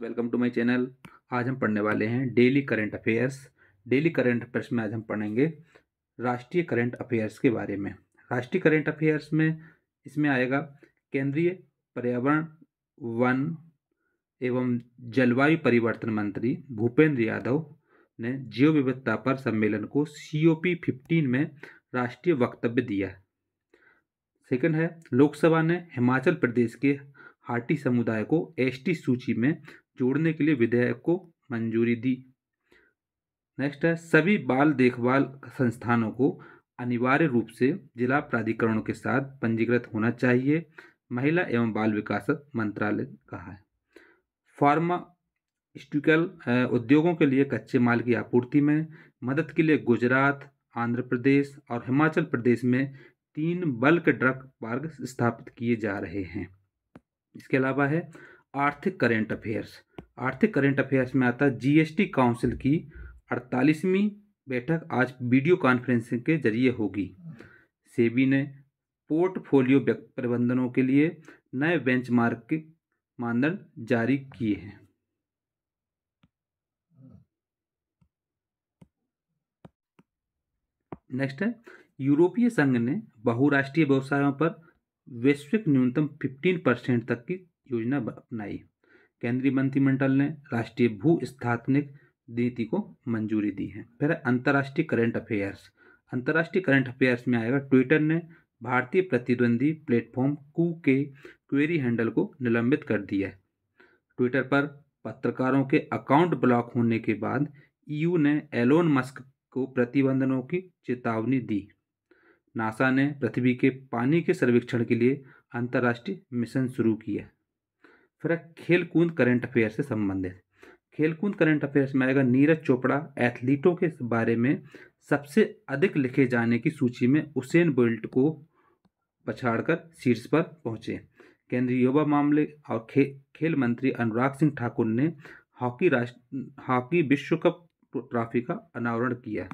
welcome to my channel आज हम पढ़ने वाले हैं daily current affairs daily current affairs में आज हम पढ़ेंगे राष्ट्रीय करंट अफेयर्स के बारे में राष्ट्रीय करंट अफेयर्स में इसमें आएगा केंद्रीय पर्यावरण वन एवं जलवायु परिवर्तन मंत्री भूपेंद्र यादव ने जीव विविधता पर सम्मेलन को सी ओ पी फिफ्टीन में राष्ट्रीय वक्तव्य दिया सेकेंड है लोकसभा ने हिमाचल प्रदेश के हाटी समुदाय को एसटी सूची में जोड़ने के लिए विधेयक को मंजूरी दी नेक्स्ट है सभी बाल देखभाल संस्थानों को अनिवार्य रूप से जिला प्राधिकरणों के साथ पंजीकृत होना चाहिए महिला एवं बाल विकास मंत्रालय कहा है फार्मा स्टिकल उद्योगों के लिए कच्चे माल की आपूर्ति में मदद के लिए गुजरात आंध्र प्रदेश और हिमाचल प्रदेश में तीन बल्क ड्रग पार्क स्थापित किए जा रहे हैं इसके अलावा है आर्थिक करेंट अफेयर्स आर्थिक करेंट अफेयर्स में आता है जीएसटी काउंसिल की अड़तालीसवीं बैठक आज वीडियो कॉन्फ्रेंसिंग के जरिए होगी सेबी ने पोर्टफोलियो प्रबंधनों के लिए नए बेंचमार्क के मानदंड जारी किए हैं नेक्स्ट है यूरोपीय संघ ने बहुराष्ट्रीय व्यवसायों पर वैश्विक न्यूनतम 15 परसेंट तक की योजना अपनाई केंद्रीय मंत्रिमंडल ने राष्ट्रीय भू स्थापनिक नीति को मंजूरी दी है फिर अंतर्राष्ट्रीय करंट अफेयर्स अंतर्राष्ट्रीय करंट अफेयर्स में आएगा ट्विटर ने भारतीय प्रतिद्वंदी प्लेटफॉर्म कू के क्वेरी हैंडल को निलंबित कर दिया है ट्विटर पर पत्रकारों के अकाउंट ब्लॉक होने के बाद ईयू ने एलोन मस्क को प्रतिबंधनों की चेतावनी दी नासा ने पृथ्वी के पानी के सर्वेक्षण के लिए अंतर्राष्ट्रीय मिशन शुरू किया फिर खेल खेलकूद करंट अफेयर से संबंधित खेलकूद करंट अफेयर्स में आएगा नीरज चोपड़ा एथलीटों के बारे में सबसे अधिक लिखे जाने की सूची में उसेन बोल्ट को पछाड़कर शीर्ष पर पहुंचे केंद्रीय युवा मामले और खे, खेल मंत्री अनुराग सिंह ठाकुर ने हॉकी राष्ट्र हॉकी विश्व कप ट्रॉफी का अनावरण किया